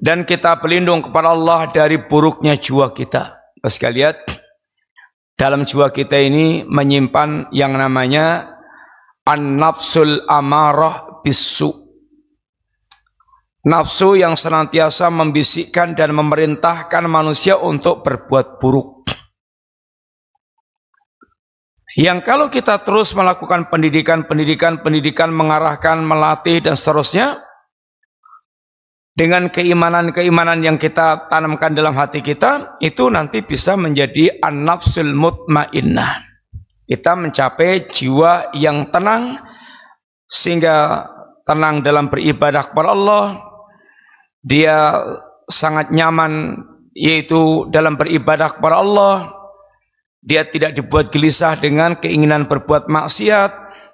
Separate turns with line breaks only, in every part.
dan kita pelindung kepada Allah dari buruknya jiwa kita. Mas lihat dalam jiwa kita ini menyimpan yang namanya an-nafsul amarah bisu. Nafsu yang senantiasa membisikkan dan memerintahkan manusia untuk berbuat buruk. Yang kalau kita terus melakukan pendidikan, pendidikan, pendidikan, mengarahkan, melatih, dan seterusnya, dengan keimanan-keimanan yang kita tanamkan dalam hati kita itu nanti bisa menjadi an-nafsul mutmainnah. Kita mencapai jiwa yang tenang sehingga tenang dalam beribadah kepada Allah. Dia sangat nyaman yaitu dalam beribadah kepada Allah. Dia tidak dibuat gelisah dengan keinginan berbuat maksiat.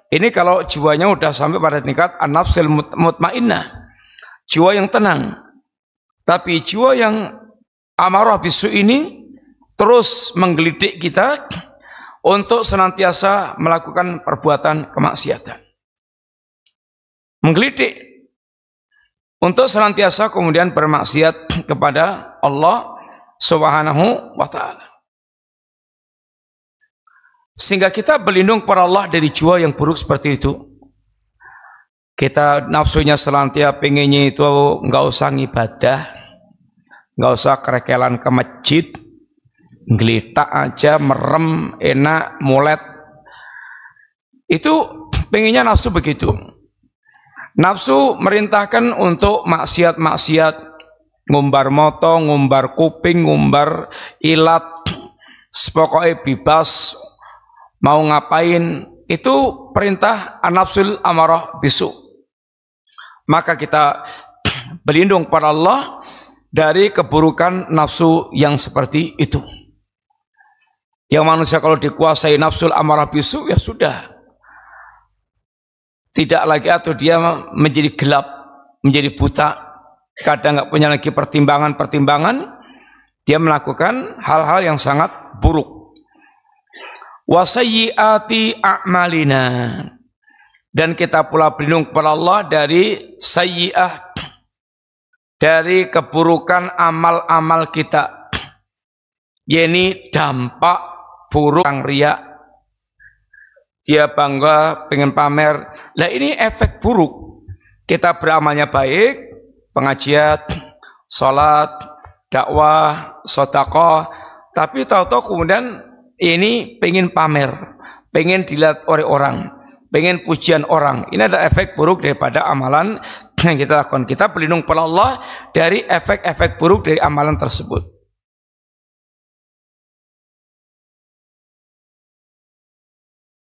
Ini kalau jiwanya sudah sampai pada tingkat an-nafsul mutmainnah jiwa yang tenang. Tapi jiwa yang amarah bisu ini terus menggelidik kita untuk senantiasa melakukan perbuatan kemaksiatan. Menggelidik untuk senantiasa kemudian bermaksiat kepada Allah Subhanahu wa taala. Sehingga kita berlindung kepada Allah dari jiwa yang buruk seperti itu kita nafsunya selantia pengennya itu nggak usah ibadah, nggak usah kerekelan ke masjid, ngelita aja, merem, enak, mulet. Itu pengennya nafsu begitu. Nafsu merintahkan untuk maksiat-maksiat, ngumbar moto, ngumbar kuping, ngumbar ilat, sepokoknya bebas, mau ngapain, itu perintah anafsul amarah bisu maka kita berlindung kepada Allah dari keburukan nafsu yang seperti itu. Yang manusia kalau dikuasai nafsu amarah bisu ya sudah. Tidak lagi atau dia menjadi gelap, menjadi buta, kadang nggak punya lagi pertimbangan-pertimbangan, dia melakukan hal-hal yang sangat buruk. Wasayyiati a'malina dan kita pula berlindung kepada Allah dari sayyi'ah dari keburukan amal-amal kita yakni dampak buruk yang ria, dia bangga pengen pamer Nah ini efek buruk kita beramalnya baik pengajian sholat dakwah sedekah tapi tahu-tahu kemudian ini pengen pamer pengen dilihat oleh orang pengen pujian orang. Ini ada efek buruk daripada amalan yang kita lakukan. Kita pelindung pada Allah dari efek-efek buruk dari amalan tersebut.